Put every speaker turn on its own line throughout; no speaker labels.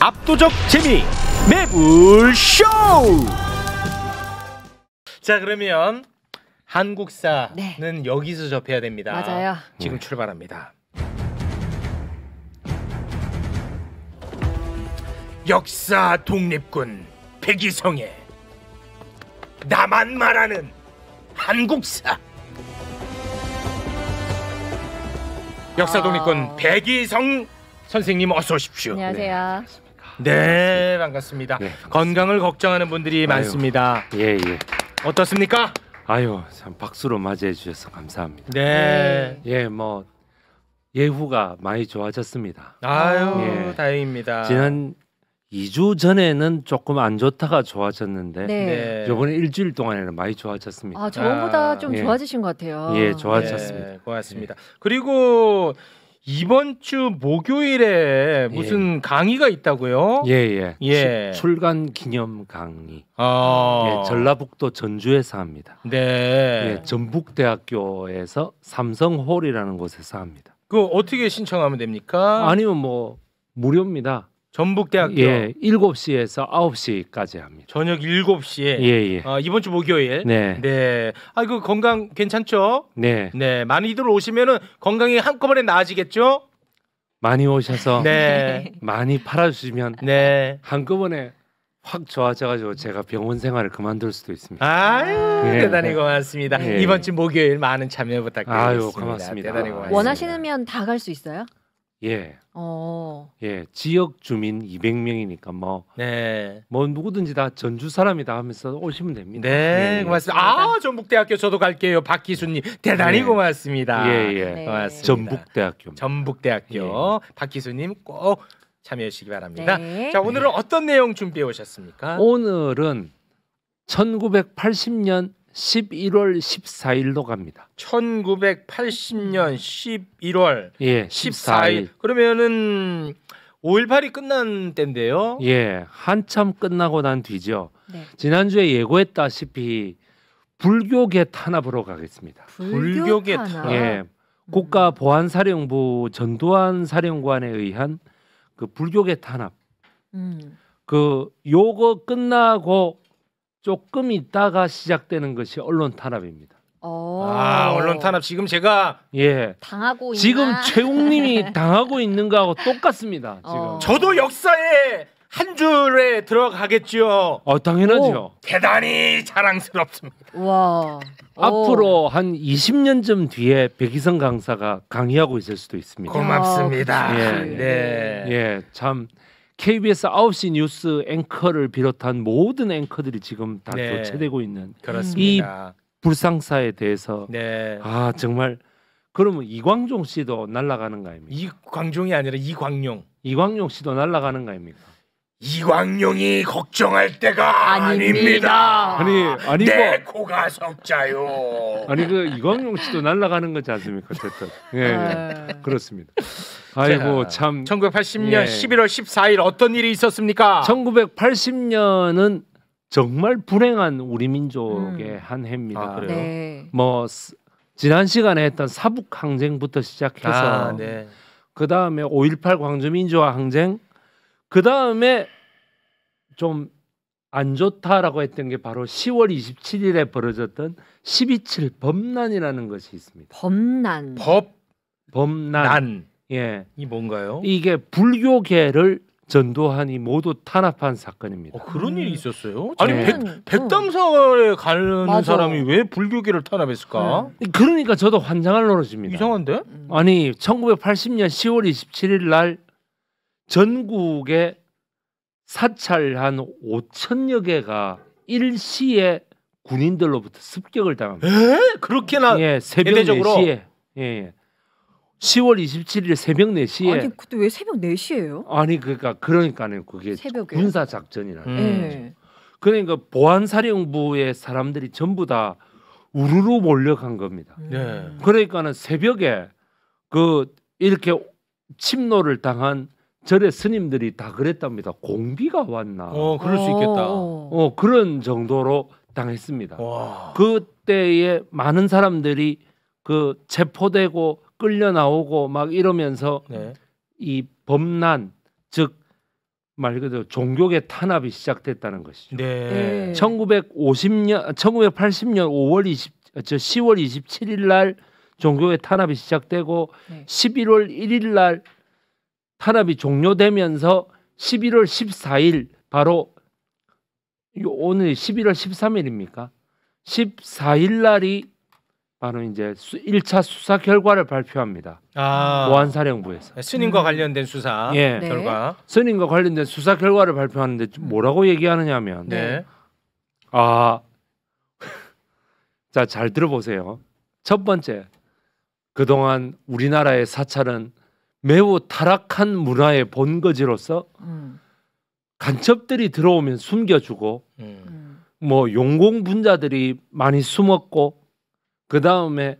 압도적 재미 매불쇼 자 그러면 한국사는 네. 여기서 접해야 됩니다 맞아요 지금 출발합니다 역사 독립군 백이성의 나만 말하는 한국사 역사 독립군 아. 백이성 선생님 어서 오십시오 안녕하세요 네. 네, 반갑습니다. 네, 반갑습니다. 건강을 걱정하는 분들이 아유, 많습니다. 예, 예. 어떻습니까? 아유, 참 박수로 맞이해 주셔서 감사합니다. 네. 예, 뭐 예후가 많이 좋아졌습니다. 아유, 예. 다행입니다. 지난 2주 전에는 조금 안 좋다가 좋아졌는데 네. 이번에 네. 일주일 동안에는 많이 좋아졌습니다. 아, 저번보다 아. 좀 예. 좋아지신 것 같아요. 예, 좋아졌습니다. 네, 고맙습니다. 예. 그리고 이번 주 목요일에 무슨 예. 강의가 있다고요? 예예. 예. 예. 예. 출간 기념 강의. 아. 예, 전라북도 전주에서 합니다. 네. 예, 전북대학교에서 삼성홀이라는 곳에서 합니다. 그 어떻게 신청하면 됩니까? 아니면 뭐 무료입니다. 전북대학교 예, 7시에서 9시까지 합니다. 저녁 7시에 예, 예. 어, 이번 주 목요일. 네. 네. 아 이거 건강 괜찮죠? 네. 네. 많이들 오시면은 건강이 한꺼번에 나아지겠죠? 많이 오셔서 네. 많이 팔아 주시면 네. 한꺼번에 확 좋아져가지고 제가 병원 생활을 그만둘 수도 있습니다. 아유 네. 대단히 고맙습니다. 네. 이번 주 목요일 많은 참여 부탁드립니다 아유 고맙습니다. 대단히 고맙습니다. 원하시면 다 갈 수 있어요? 예. 어. 예, 지역 주민 200명이니까 뭐, 네. 뭐 누구든지 다 전주 사람이다 하면서 오시면 됩니다. 네, 예. 예. 고맙습니다. 아, 전북대학교 저도 갈게요. 박기수님 대단히 네. 고맙습니다. 예, 예, 네. 네. 고맙습니다. 전북대학교. 전북대학교 예. 박기수님 꼭 참여해 주시기 바랍니다. 네. 자, 오늘은 어떤 내용 준비해 오셨습니까? 오늘은 1980년 11월 14일로 갑니다. 1980년 11월 예, 14일. 14일. 그러면은 5.18이 끝난 때인데요. 예, 한참 끝나고 난 뒤죠. 네. 지난주에 예고했다시피 불교계 탄압으로 가겠습니다. 불교계 탄압. 예, 음. 국가 보안사령부 전두환 사령관에 의한 그 불교계 탄압. 음. 그 요거 끝나고 조금 있다가 시작되는 것이 언론 탄압입니다. 어. 아 언론 탄압 지금 제가 예 당하고 있나? 지금 최웅님이 당하고 있는 거하고 똑같습니다. 어. 지금 어. 저도 역사에 한 줄에 들어가겠죠. 어 당연하죠. 대단히 자랑스럽습니다. 와 앞으로 한 20년쯤 뒤에 백희성 강사가 강의하고 있을 수도 있습니다. 고맙습니다. 예, 네. 예, 예. 참 KBS 9시 뉴스 앵커를 비롯한 모든 앵커들이 지금 다 네. 교체되고 있는 그렇습니다. 이 불상사에 대해서 네. 아 정말 그러면 이광종 씨도 날아가는 거 아닙니까? 이광종이 아니라 이광용. 이광용 씨도 날아가는 거 아닙니까? 이광용이 걱정할 때가 아닙니다. 아닙니다. 아니 아니 내 뭐, 코가 석자요. 아니 그 이광용 씨도 날아가는 거지 않습니까? 어쨌든 예, 예. 네. 그렇습니다. 아이고 참 1980년 예. 11월 14일 어떤 일이 있었습니까? 1980년은 정말 불행한 우리 민족의 음. 한 해입니다. 아, 네. 뭐 지난 시간에 했던 사북 항쟁부터 시작해서 아, 네. 그 다음에 5.18 광주민주화 항쟁 그 다음에 좀 안 좋다라고 했던 게 바로 10월 27일에 벌어졌던 12.7 범난이라는 것이 있습니다. 범난. 법 범난. 난. 예. 이 뭔가요? 이게 불교계를 전도하니 모두 탄압한 사건입니다. 어, 그런 일이 음. 있었어요? 음. 아니 네. 백, 음. 백담사에 가는 맞아. 사람이 왜 불교계를 탄압했을까? 네. 그러니까 저도 환장할 노릇입니다. 이상한데? 아니 1980년 10월 27일 날 전국에 사찰한 5천여 개가 일시에 군인들로부터 습격을 당합니다. 에? 그렇게나 예, 새벽 대대적으로? 4시에 예, 예. 10월 27일 새벽 4시에 아니 그때 왜 새벽 4시예요? 아니 그러니까 그러니까는 그게 새벽에? 군사 작전이라는 음. 예. 그러니까 보안사령부의 사람들이 전부 다 우르르 몰려간 겁니다. 예. 그러니까는 새벽에 그 이렇게 침노를 당한 절에 스님들이 다 그랬답니다. 공비가 왔나? 어, 그럴 수 있겠다. 어. 어, 그런 정도로 당했습니다. 와. 그때에 많은 사람들이 그 체포되고 끌려 나오고 막 이러면서 네. 이 범난 즉말 그대로 종교계 탄압이 시작됐다는 것이죠. 네. 네. 1950년 1980년 5월 20, 저 10월 27일 날 종교계 탄압이 시작되고 네. 11월 1일 날 탄압이 종료되면서 11월 14일 바로 오늘 11월 13일입니까? 14일 날이 바로 이제 1차 수사 결과를 발표합니다. 아. 보안사령부에서. 네, 스님과 관련된 수사 예. 네. 결과. 스님과 관련된 수사 결과를 발표하는데 뭐라고 얘기하느냐면 네. 아. 자, 잘 들어보세요. 첫 번째. 그동안 우리나라의 사찰은 매우 타락한 문화의 본거지로서 음. 간첩들이 들어오면 숨겨주고 음. 뭐 용공 분자들이 많이 숨었고 그 다음에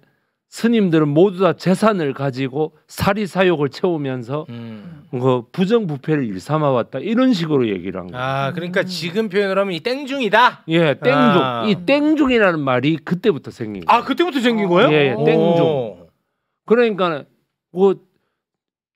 스님들은 모두 다 재산을 가지고 사리 사욕을 채우면서 음. 그 뭐 부정부패를 일삼아 왔다 이런 식으로 얘기를 한 거예요. 아 그러니까 음. 지금 표현을 하면 이 땡중이다. 예, 땡중. 아. 이 땡중이라는 말이 그때부터 생긴 아, 거예요. 아 그때부터 생긴 거예요? 예, 예 땡중. 그러니까 뭐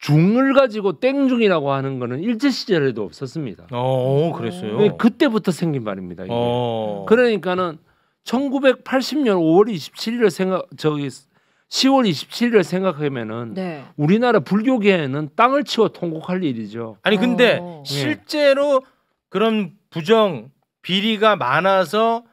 중을 가지고 땡중이라고 하는 거는 일제 시절에도 없었습니다. 어, 그랬어요. 네, 그때부터 생긴 말입니다. 어. 그러니까는 1980년 5월 2 7일 생각 저기 10월 27일을 생각하면은 네. 우리나라 불교계에는 땅을 치워 통곡할 일이죠. 아니 근데 어. 네. 실제로 그런 부정 비리가 많아서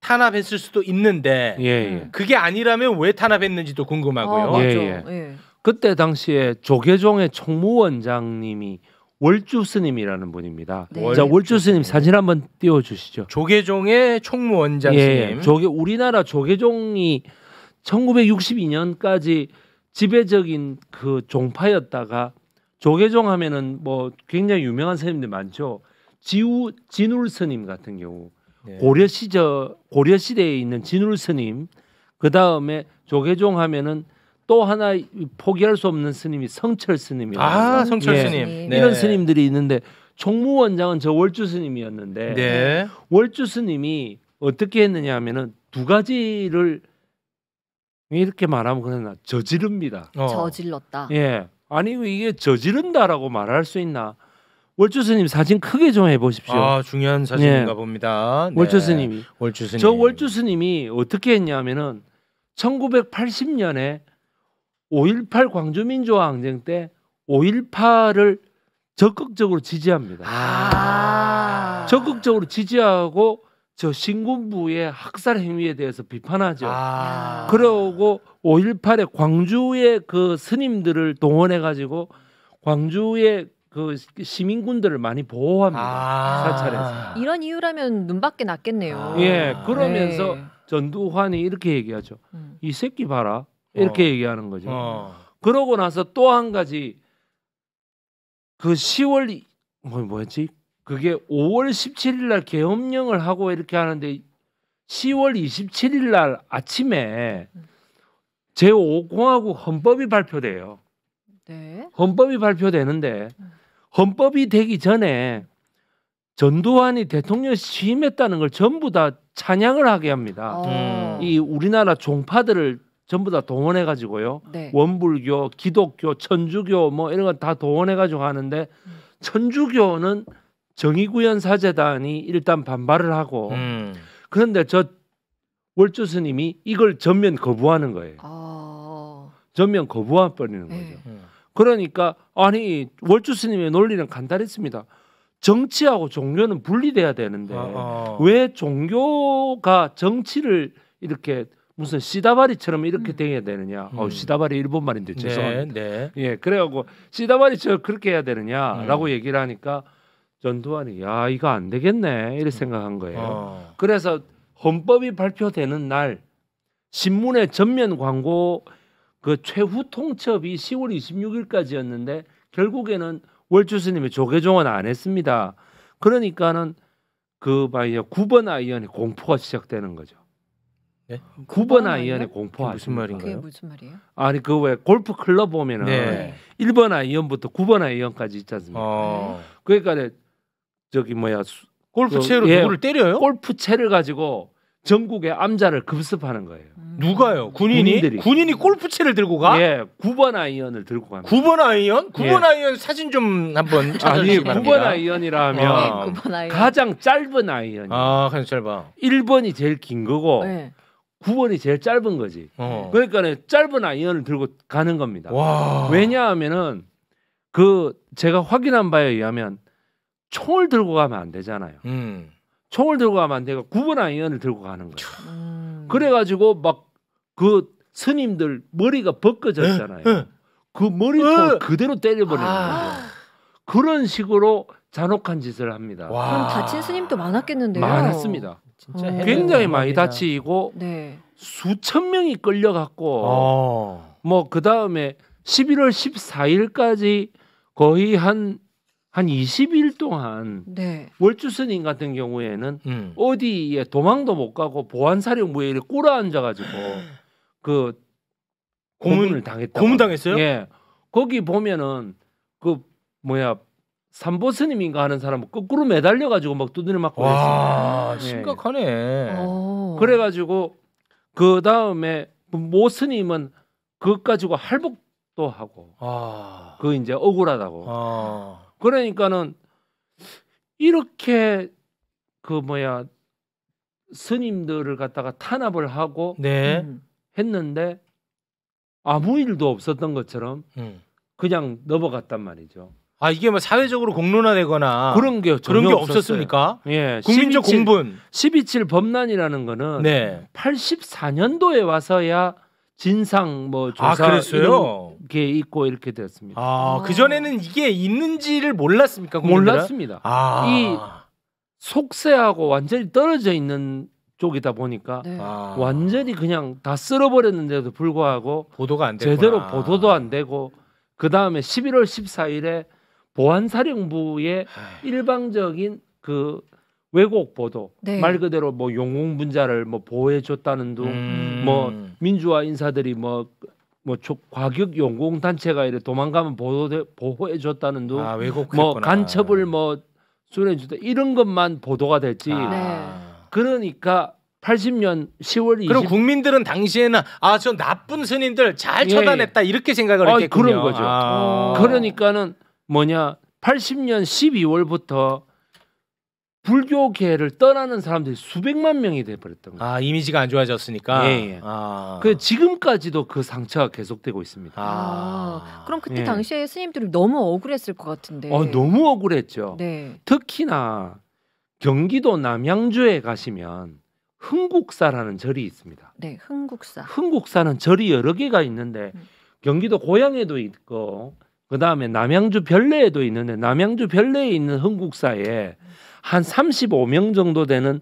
탄압했을 수도 있는데 예, 예. 그게 아니라면 왜 탄압했는지도 궁금하고요. 아, 예, 예. 예. 그때 당시에 조계종의 총무원장님이 월주 스님이라는 분입니다. 네. 자 월주 스님 사진 한번 띄워 주시죠. 조계종의 총무원장 예, 예, 조계 우리나라 조계종이 1962년까지 지배적인 그 종파였다가 조계종 하면은 뭐 굉장히 유명한 스님들 많죠. 지우 진울 스님 같은 경우 네. 고려 시절 고려 시대에 있는 진울 스님 그 다음에 조계종 하면은 또 하나 포기할 수 없는 스님이 성철 스님이에요. 아 성철 예. 스님 네. 이런 네. 스님들이 있는데 총무원장은 저 월주 스님이었는데 네. 월주 스님이 어떻게 했느냐 하면은 두 가지를 이렇게 말하면 그러나 저지릅니다. 어. 저질렀다. 예, 아니 이게 저지른다라고 말할 수 있나? 월주 스님 사진 크게 좀 해보십시오. 아 중요한 사진인가 예. 봅니다. 네. 월주 스님이 월주 스님 저 월주 스님이 어떻게 했냐면은 1980년에 5.18 광주민주화 항쟁 때 5.18을 적극적으로 지지합니다. 아~ 적극적으로 지지하고 저 신군부의 학살 행위에 대해서 비판하죠. 아~ 그러고 5.18에 광주의 그 스님들을 동원해 가지고 광주의 그 시민군들을 많이 보호합니다. 아~ 사찰에서. 이런 이유라면 눈밖에 났겠네요. 예, 그러면서 네. 전두환이 이렇게 얘기하죠. 음. 이 새끼 봐라. 이렇게 어. 얘기하는 거죠. 어. 그러고 나서 또 한 가지 그 10월 뭐 뭐였지? 그게 5월 17일 날 계엄령을 하고 이렇게 하는데 10월 27일 날 아침에 제 5공화국 헌법이 발표돼요. 네. 헌법이 발표되는데 헌법이 되기 전에 전두환이 대통령 취임했다는 걸 전부 다 찬양을 하게 합니다. 아. 이 우리나라 종파들을 전부 다 동원해 가지고요. 네. 원불교, 기독교, 천주교 뭐 이런 거다 동원해 가지고 하는데 음. 천주교는 정의구현 사제단이 일단 반발을 하고 음. 그런데 저 월주 스님이 이걸 전면 거부하는 거예요. 아... 전면 거부한 버리는 네. 거죠. 음. 그러니까 아니 월주 스님의 논리는 간단했습니다. 정치하고 종교는 분리돼야 되는데 아. 아. 왜 종교가 정치를 이렇게 무슨 시다바리처럼 이렇게 음. 돼야 되느냐? 어, 음. 어, 시다바리 일본 말인데 네, 죄송합니다. 네, 네. 예, 그래갖고 시다바리처럼 그렇게 해야 되느냐라고 음. 얘기를 하니까 전두환이 야 이거 안 되겠네 이렇게 음. 생각한 거예요. 어. 그래서 헌법이 발표되는 날 신문의 전면 광고 그 최후 통첩이 10월 26일까지였는데 결국에는 월주스님이 조계종은 안 했습니다. 그러니까는 그 바이어 9번 아이언이 공포가 시작되는 거죠. 네? 구번아 이언의 공포 무슨 말인가요? 그게 무슨 말이에요? 아니 그 왜 골프 클럽 보면은 네. 1번 아이언부터 9번 아이언까지 있지 않습니까? 어. 그러니까 저기 뭐야 수, 골프 채로 예, 누구를 때려요? 골프 채를 가지고 전국의 암자를 급습하는 거예요. 음. 누가요? 군인이? 군인들이. 군인이 골프채를 들고 가? 예, 9번 아이언을 들고 가. 니 9번 아이언? 9번 예. 아이언 사진 좀 한번 찾아주시기 바랍니다. 9번 아이언이라면 아, 가장 짧은 아이언. 아, 가장 짧아. 1번이 제일 긴 거고 네. 9번이 제일 짧은 거지. 어. 그러니까 는 짧은 아이언을 들고 가는 겁니다. 와. 왜냐하면은 그 제가 확인한 바에 의하면 총을 들고 가면 안 되잖아요. 음. 총을 들고 가면 안 되고 9번 아이언을 들고 가는 거예요. 음. 그래가지고 막 그 스님들 머리가 벗겨졌잖아요. 에? 에? 그 머리통 그대로 때려버리는 아. 그런 식으로 잔혹한 짓을 합니다. 와. 그럼 다친 스님도 많았겠는데요. 많았습니다. 진짜 어. 굉장히 음. 많이 다치고 네. 수천 명이 끌려갔고 어. 아. 뭐그 다음에 11월 14일까지 거의 한한 한 20일 동안 네. 월주스님 같은 경우에는 음. 어디에 도망도 못 가고 보안사령부에 꼬라 앉아가지고 그 고문을 당했다. 고문 당했어요? 예. 거기 보면은 그 뭐야 삼보 스님인가 하는 사람 거꾸로 매달려 가지고 막 두드려 맞고 했습니다 예. 심각하네. 오. 어. 그래가지고 그 다음에 모 스님은 그것 가지고 할복도 하고 아. 그 이제 억울하다고. 아. 그러니까는 이렇게 그 뭐야 스님들을 갖다가 탄압을 하고 네. 했는데 아무 일도 없었던 것처럼 음. 그냥 넘어갔단 말이죠. 아 이게 뭐 사회적으로 공론화되거나 그런 게 그런 게 없었습니까? 예, 국민적 12, 공분. 12.7 법란이라는 거는 네. 84년도에 와서야 진상 뭐 아, 조사 아, 그 이런 게 있고 이렇게 되었습니다. 아그 전에는 이게 있는지를 몰랐습니까? 국민들은? 몰랐습니다. 아. 이 속세하고 완전히 떨어져 있는 쪽이다 보니까 네. 아. 완전히 그냥 다 쓸어버렸는데도 불구하고 보도가 안 되구나. 제대로 보도도 안 되고 그 다음에 11월 14일에 보안사령부의 일방적인 그 왜곡 보도 네. 말 그대로 뭐 용웅 분자를 뭐 보호해 줬다는 둥뭐 음. 뭐 민주화 인사들이 뭐뭐 뭐, 뭐 과격 용공 단체가 이래 도망가면 보호해, 보호해 줬다는 둥 아, 뭐 간첩을 뭐 수련해 줬다 이런 것만 보도가 됐지 아. 네. 그러니까 80년 10월 20일 그럼 국민들은 당시에는 아 저 나쁜 스님들 잘 예, 예. 처단했다 이렇게 생각을 아, 했겠군요 그런 거죠 아. 그러니까는 뭐냐 80년 12월부터 불교계를 떠나는 사람들이 수백만 명이 돼버렸던 거예요. 아 이미지가 안 좋아졌으니까. 예. 예. 아. 그 지금까지도 그 상처가 계속되고 있습니다. 아. 아. 그럼 그때 예. 당시에 스님들이 너무 억울했을 것 같은데. 어 너무 억울했죠. 네. 특히나 경기도 남양주에 가시면 흥국사라는 절이 있습니다. 네, 흥국사. 흥국사는 절이 여러 개가 있는데 음. 경기도 고양에도 있고 그 다음에 남양주 별내에도 있는데 남양주 별내에 있는 흥국사에 한 35명 정도 되는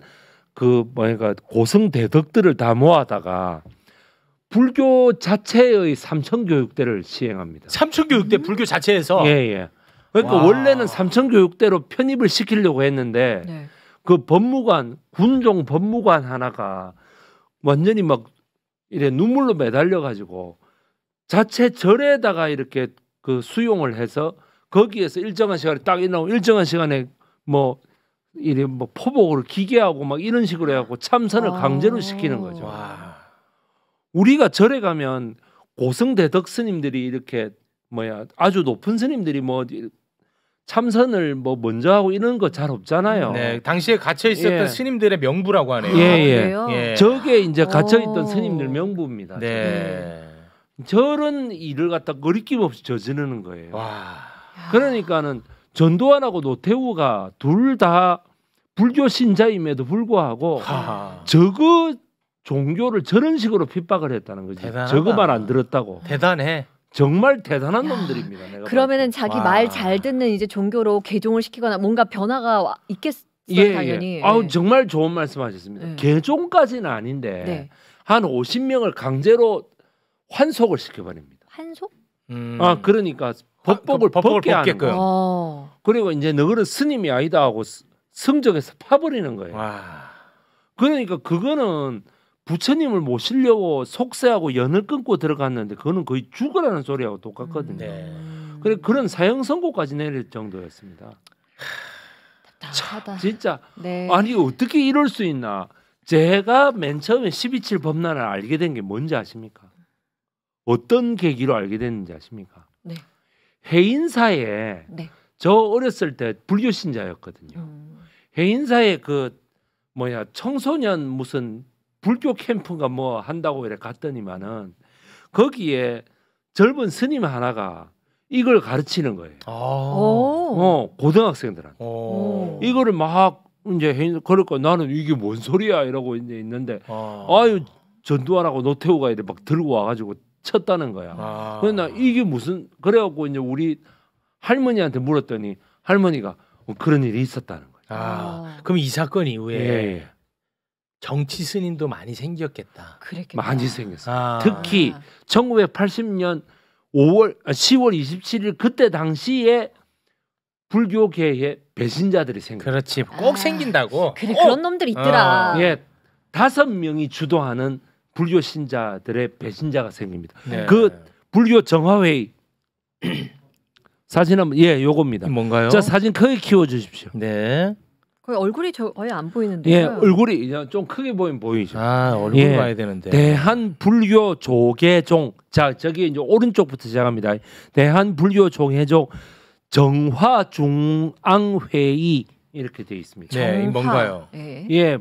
그 뭐니까 고성 대덕들을 다 모아다가 불교 자체의 삼천 교육대를 시행합니다. 삼천 교육대 음. 불교 자체에서 예예. 예. 그러니까 와. 원래는 삼천 교육대로 편입을 시키려고 했는데 네. 그 법무관 군종 법무관 하나가 완전히 막 이래 눈물로 매달려 가지고 자체 절에다가 이렇게 그 수용을 해서 거기에서 일정한 시간에 딱 일어나고 일정한 시간에 뭐 이래 뭐 포복을 기계하고 막 이런 식으로 해갖고 참선을 아~ 강제로 시키는 거죠. 와. 우리가 절에 가면 고승 대덕 스님들이 이렇게 뭐야 아주 높은 스님들이 뭐 참선을 뭐 먼저 하고 이런 거 잘 없잖아요. 네, 당시에 갇혀 있었던 예. 스님들의 명부라고 하네요. 예, 예. 아, 예. 저게 이제 갇혀 있던 스님들 명부입니다. 네. 네. 저런 일을 갖다 거리낌 없이 저지르는 거예요. 와. 그러니까는 전두환하고 노태우가 둘 다 불교 신자임에도 불구하고 하. 저거 종교를 저런 식으로 핍박을 했다는 거지. 대단하다. 저거 말안 들었다고. 대단해. 정말 대단한 야, 놈들입니다. 내가 그러면은 자기 말 잘 듣는 이제 종교로 개종을 시키거나 뭔가 변화가 있겠어요 예, 예, 당연히. 예. 아우 정말 좋은 말씀하셨습니다. 예. 개종까지는 아닌데 네. 한 50명을 강제로 환속을 시켜버립니다. 환속? 음. 아 그러니까 그 법법을, 아, 법법을 벗게 하는 거예요. 아. 그리고 이제 너희는 스님이 아니다 하고 성적에서 파버리는 거예요. 와. 그러니까 그거는 부처님을 모시려고 속세하고 연을 끊고 들어갔는데 그거는 거의 죽으라는 소리하고 똑같거든요. 네. 음. 그래 그런 사형 선고까지 내릴 정도였습니다. 답답하다. 진짜 네. 아니 어떻게 이럴 수 있나? 제가 맨 처음에 12.7 법난을 알게 된 게 뭔지 아십니까? 어떤 계기로 알게 됐는지 아십니까? 네. 해인사에 네. 저 어렸을 때 불교 신자였거든요. 음. 해인사에 그 뭐냐 청소년 무슨 불교 캠프가 뭐 한다고 이래 갔더니만은 거기에 젊은 스님 하나가 이걸 가르치는 거예요. 아~ 어, 고등학생들한테. 이거를 막 이제 그럴거 그러니까 나는 이게 뭔 소리야 이러고 이제 있는데 아. 유 전두환하고 노태우가 이래 막 들고 와가지고 쳤다는 거야. 아. 그래서 나 이게 무슨 그래갖고 이제 우리 할머니한테 물었더니 할머니가 그런 일이 있었다는 거야. 아. 아. 그럼 이 사건 이후에 예, 예. 정치 스님도 많이 생겼겠다. 그랬겠다. 많이 생겼어. 아. 특히 1980년 5월 10월 27일 그때 당시에 불교계의 배신자들이 생겨. 그렇지. 꼭 아. 생긴다고. 그래 꼭. 그런 어. 놈들 있더라. 예. 다섯 명이 주도하는 불교 신자들의 배신자가 생깁니다. 네. 그 불교 정화회 사진 한번 예 요겁니다. 뭔가요? 자 사진 크게 키워 주십시오. 네. 거의 얼굴이 거의 안보이는데 예, 얼굴이 좀 크게 보이면 보이죠. 아, 얼굴 예, 봐야 되는데. 대한 불교 조계종. 자, 저기 이제 오른쪽부터 시작합니다. 대한 불교 조계종 정화 중앙 회의 이렇게 돼 있습니다. 네, 정화. 뭔가요? 예. 예.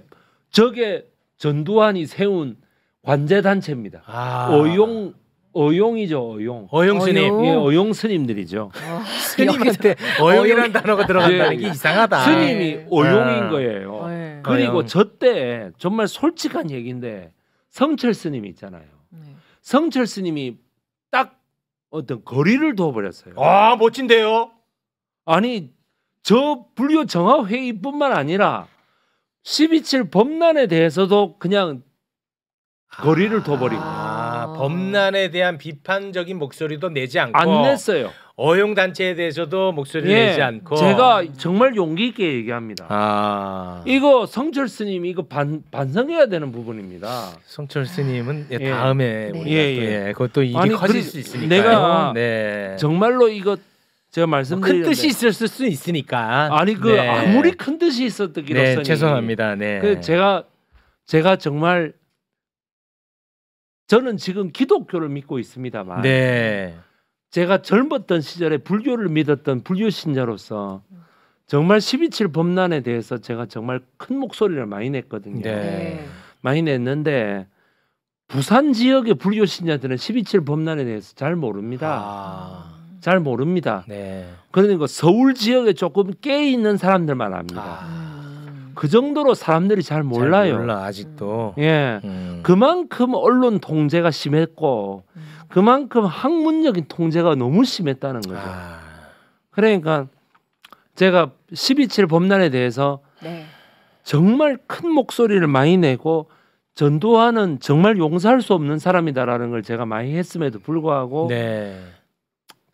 저게 전두환이 세운 관제 단체입니다. 아. 어용 어용이죠 어용. 어용 스님. 어용. 예, 어용 스님들이죠. 아, 스님한테 어용이라는 단어가 들어간다는 예, 게 이상하다. 스님이 예. 어용인 거예요. 네. 그리고 어 저때 정말 솔직한 얘기인데 성철 스님 이 있잖아요. 네. 성철 스님이 딱 어떤 거리를 둬버렸어요. 아 멋진데요. 아니 저 불교 정화 회의뿐만 아니라 12.7 법란에 대해서도 그냥 거리를 둬버리고 아, 범난에 대한 비판적인 목소리도 내지 않고 안 냈어요. 어용 단체에 대해서도 목소리 예, 내지 않고 제가 정말 용기 있게 얘기합니다. 아. 이거 성철 스님 이거 반 반성해야 되는 부분입니다. 성철 스님은 예, 다음에 네. 예, 또, 예. 그것도 일이 아니, 커질 수 있으니까 내가 네. 정말로 이거 제가 말씀드린 뭐 큰 뜻이 있을 수 있으니까 아니 그 네. 아무리 큰 뜻이 있었더기로서 네, 죄송합니다. 네. 그 제가 제가 정말 저는 지금 기독교를 믿고 있습니다만 네. 제가 젊었던 시절에 불교를 믿었던 불교 신자로서 정말 12.7 범난에 대해서 제가 정말 큰 목소리를 많이 냈거든요. 네. 네. 많이 냈는데 부산 지역의 불교 신자들은 12.7 범난에 대해서 잘 모릅니다. 아. 잘 모릅니다. 네. 그러니까 서울 지역에 조금 깨 있는 사람들만 압니다. 아. 그 정도로 사람들이 잘 몰라요. 잘 몰라 아직도. 예, 음. 그만큼 언론 통제가 심했고 음. 그만큼 학문적인 통제가 너무 심했다는 거죠. 아. 그러니까 제가 12.7 법란에 대해서 네. 정말 큰 목소리를 많이 내고 전두환은 정말 용서할 수 없는 사람이다라는 걸 제가 많이 했음에도 불구하고 네.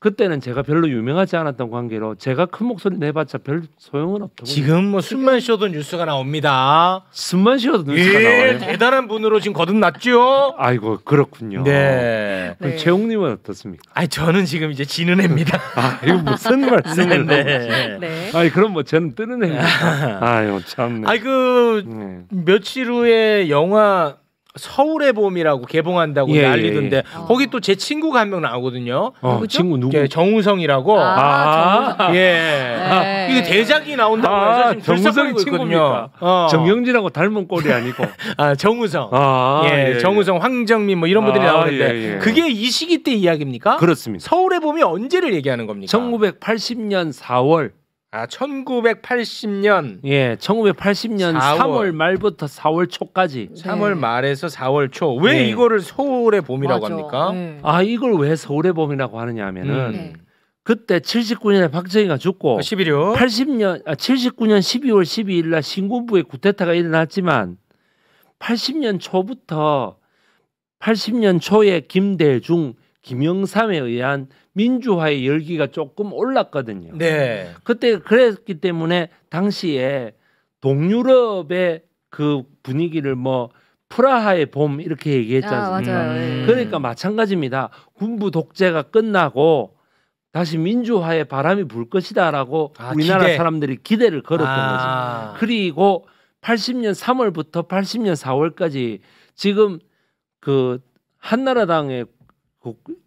그때는 제가 별로 유명하지 않았던 관계로 제가 큰 목소리 내봤자 별 소용은 없다고. 지금 뭐 숨만 쉬어도 뉴스가 나옵니다. 숨만 쉬어도 뉴스가 예, 나와요. 대단한 분으로 지금 거듭났죠. 아이고 그렇군요. 네. 그럼 네. 최홍님은 어떻습니까? 아니 저는 지금 이제 지는 애입니다. 아 이거 무슨 네, 말씀을? 네. 네. 아니 그럼 뭐 저는 뜨는 애입니 아유 참 네. 아이 그 네. 며칠 후에 영화 서울의 봄이라고 개봉한다고 예, 난리던데 예, 예. 거기 또 제 친구가 한 명 나오거든요. 어, 친구 누구? 예, 정우성이라고. 아, 아, 예. 아, 이게 대작이 나온다고 아, 해서 지 정우성 친구거든요. 어. 정영진하고 닮은 꼴이 아니고. 아 정우성. 아, 예, 예, 예. 정우성, 황정민 뭐 이런 분들이 아, 나오는데 예, 그게 이 시기 때 이야기입니까? 그렇습니다. 서울의 봄이 언제를 얘기하는 겁니까? 1980년 4월 아, 1980년. 예, 1980년 4월, 3월 말부터 4월 초까지. 3월 네. 말에서 4월 초. 왜 네. 이거를 서울의 봄이라고 맞아. 합니까? 네. 아, 이걸 왜 서울의 봄이라고 하느냐 하면은 음. 네. 그때 79년에 박정희가 죽고 11요 어, 80년 아, 79년 12월 12일 날 신군부의 구테타가 일어났지만 80년 초부터 80년 초에 김대중 김영삼에 의한 민주화의 열기가 조금 올랐거든요. 네. 그때 그랬기 때문에 당시에 동유럽의 그 분위기를 뭐 프라하의 봄 이렇게 얘기했지 않습니까? 아, 음. 네. 그러니까 마찬가지입니다. 군부 독재가 끝나고 다시 민주화의 바람이 불 것이다라고 아, 우리나라 기대. 사람들이 기대를 걸었던 아. 거죠. 그리고 80년 3월부터 80년 4월까지 지금 그 한나라당의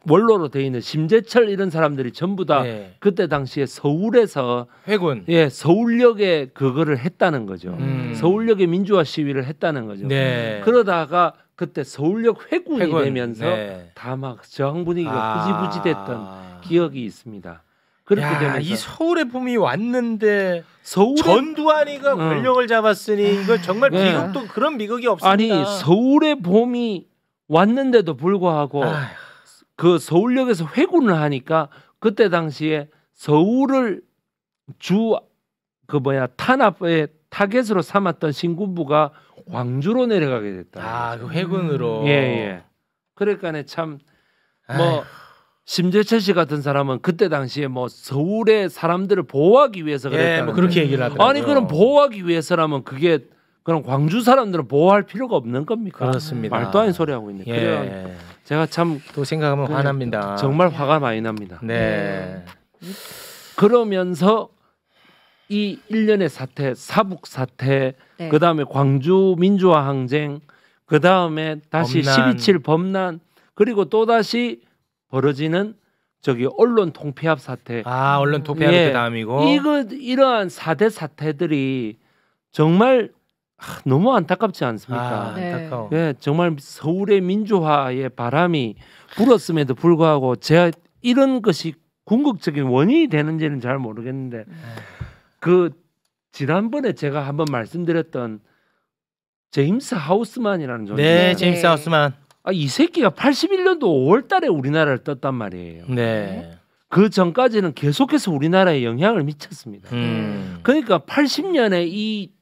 원로로 돼 있는 심재철 이런 사람들이 전부 다 네. 그때 당시에 서울에서 회군 예 서울역에 그거를 했다는 거죠. 음. 서울역에 민주화 시위를 했다는 거죠. 네. 그러다가 그때 서울역 회군이 회군. 되면서 네. 다막 저항 분위기가 아. 흐지부지됐던 기억이 있습니다. 그렇게 야, 되면이 서울의 봄이 왔는데 서울 전두환이가 어. 권력을 잡았으니 이거 정말 네. 비극도 그런 비극이 없습니다. 아니 서울의 봄이 왔는데도 불구하고 아휴. 그 서울역에서 회군을 하니까 그때 당시에 서울을 주 그 뭐야 탄압의 타겟으로 삼았던 신군부가 광주로 내려가게 됐다. 아, 그 회군으로. 음. 예, 예. 그러니까네 참뭐 심재철 씨 같은 사람은 그때 당시에 뭐 서울의 사람들을 보호하기 위해서 그랬다. 예, 뭐 그렇게 얘기를 하더라고요. 아니 그럼 보호하기 위해서라면 그게 그럼 광주 사람들은 보호할 필요가 없는 겁니까? 그렇습니다. 말도 안 소리 하고 있네. 예. 그래 제가 참 또 생각하면 그, 화납니다. 정말 화가 많이 납니다. 네. 네. 그러면서 이 일련의 사태, 사북 사태, 네. 그다음에 광주 민주화 항쟁, 그다음에 다시 범난. 12.7 범난, 그리고 또 다시 벌어지는 저기 언론 통폐합 사태. 아, 언론 통폐합이 예. 그다음이고. 이거 이러한 사대 사태들이 정말 아, 너무 안타깝지 않습니까? 아, 안타까워. 예, 정말 서울의 민주화의 바람이 불었음에도 불구하고 제가 이런 것이 궁극적인 원인이 되는지는 잘 모르겠는데 음. 그 지난번에 제가 한번 말씀드렸던 제임스 하우스만이라는 존재. 네, 제임스 네. 하우스만. 아, 이 새끼가 81년도 5월 달에 우리나라를 떴단 말이에요. 네. 그 전까지는 계속해서 우리나라에 영향을 미쳤습니다. 음. 그러니까 80년에 이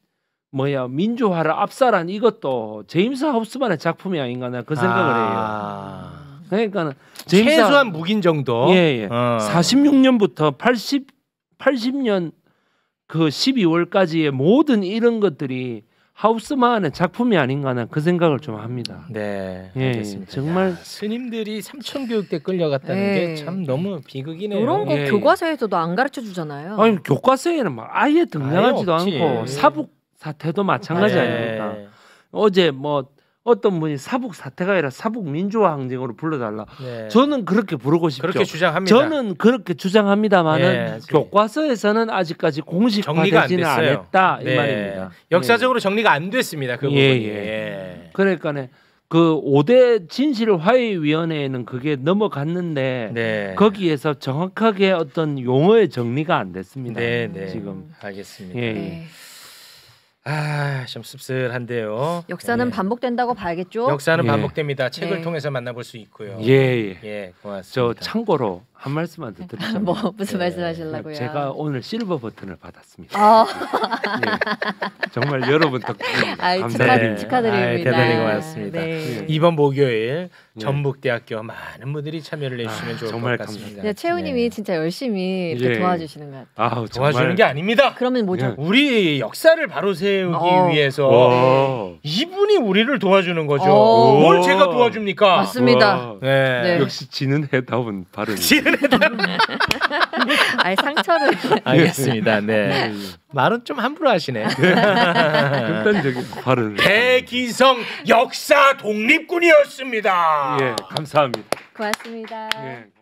뭐야 민주화를 앞살란 이것도 제임스 하우스만의 작품이 아닌가 나그 생각을 아... 해요. 그러니까는 최소한 하... 무긴 정도. 예, 예. 어. 46년부터 80 80년 그 12월까지의 모든 이런 것들이 하우스만의 작품이 아닌가는 그 생각을 좀 합니다. 네, 예, 알겠습니다. 정말 야, 스님들이 삼촌교육때 끌려갔다는 예. 게참 너무 비극이네요. 이런 거 예, 예, 교과서에서도 안 가르쳐 주잖아요. 아니 교과서에는 막 뭐 아예 등장하지도 아예 않고 사북 사태도 마찬가지 네. 아닙니까? 어제 뭐 어떤 분이 사북 사태가 아니라 사북 민주화 항쟁으로 불러달라. 네. 저는 그렇게 부르고 싶죠. 그렇게 주장합니다. 저는 그렇게 주장합니다만은 네, 교과서에서는 아직까지 공식화되지는 않았다 네. 이 말입니다. 역사적으로 네. 정리가 안 됐습니다. 그 예, 부분이. 예, 예. 그러니까네. 그 5대 진실화해위원회에는 그게 넘어갔는데 네. 거기에서 정확하게 어떤 용어의 정리가 안 됐습니다. 네, 네. 지금 알겠습니다. 예, 예. 네. 아, 좀 씁쓸한데요. 역사는 예. 반복된다고 봐야겠죠. 역사는 예. 반복됩니다. 책을 네. 통해서 만나볼 수 있고요. 예, 예. 예 고맙습니다. 저 참고로 한 말씀만 더 드리자면 뭐 무슨 네, 말씀하실라고요? 제가 오늘 실버 버튼을 받았습니다. 어. 네, 정말 여러분 덕분입니다. 아이, 감사드립니다. 축하드립니다. 대단히 고맙습니다. 네. 네. 이번 목요일 네. 전북대학교 많은 분들이 참여를 아, 해주시면 아, 좋을 정말 것 같습니다. 네, 최우님이 네. 진짜 열심히 예. 도와주시는 것 같아요. 아, 도와주는 게 아닙니다. 그러면 뭐죠? 예. 우리 역사를 바로 세우기 어. 위해서 오. 이분이 우리를 도와주는 거죠. 오. 어. 뭘 제가 도와줍니까? 맞습니다. 역시 지는 해다운 발음. 아니 상처를. 알겠습니다. 네. 말은 좀 함부로 하시네. 극단적인 발언. 대기성 역사 독립군이었습니다. 예, 감사합니다. 고맙습니다. 예.